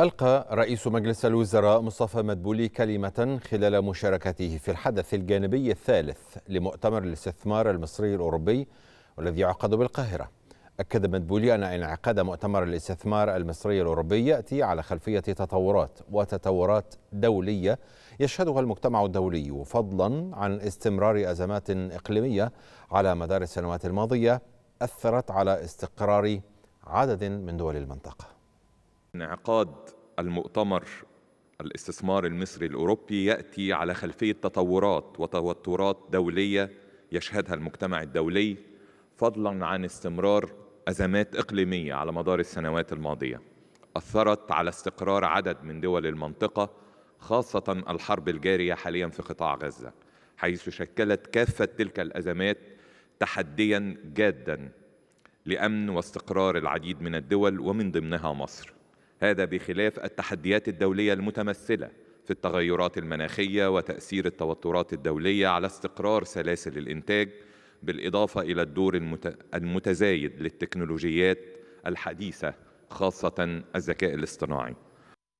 ألقى رئيس مجلس الوزراء مصطفى مدبولي كلمة خلال مشاركته في الحدث الجانبي الثالث لمؤتمر الاستثمار المصري الأوروبي والذي يعقد بالقاهرة أكد مدبولي أن انعقاد مؤتمر الاستثمار المصري الأوروبي يأتي على خلفية تطورات وتطورات دولية يشهدها المجتمع الدولي فضلا عن استمرار أزمات إقليمية على مدار السنوات الماضية أثرت على استقرار عدد من دول المنطقة انعقاد المؤتمر الاستثمار المصري الاوروبي ياتي على خلفيه تطورات وتوترات دوليه يشهدها المجتمع الدولي فضلا عن استمرار ازمات اقليميه على مدار السنوات الماضيه اثرت على استقرار عدد من دول المنطقه خاصه الحرب الجاريه حاليا في قطاع غزه حيث شكلت كافه تلك الازمات تحديا جادا لامن واستقرار العديد من الدول ومن ضمنها مصر هذا بخلاف التحديات الدولية المتمثلة في التغيرات المناخية وتأثير التوترات الدولية على استقرار سلاسل الإنتاج بالإضافة إلى الدور المتزايد للتكنولوجيات الحديثة خاصة الذكاء الاصطناعي